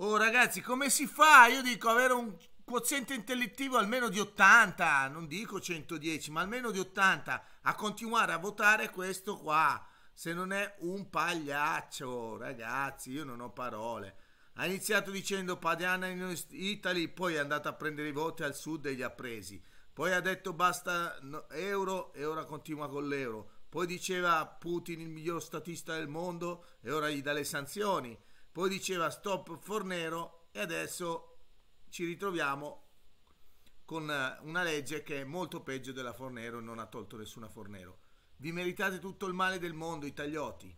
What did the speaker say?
Oh ragazzi, come si fa? Io dico avere un quoziente intellettivo almeno di 80, non dico 110, ma almeno di 80, a continuare a votare questo qua, se non è un pagliaccio, ragazzi, io non ho parole. Ha iniziato dicendo Padiana in Italy, poi è andato a prendere i voti al sud e li ha presi. Poi ha detto basta euro e ora continua con l'euro. Poi diceva Putin il miglior statista del mondo e ora gli dà le sanzioni poi diceva stop Fornero e adesso ci ritroviamo con eh, una legge che è molto peggio della Fornero e non ha tolto nessuna Fornero. Vi meritate tutto il male del mondo, i tagliotti.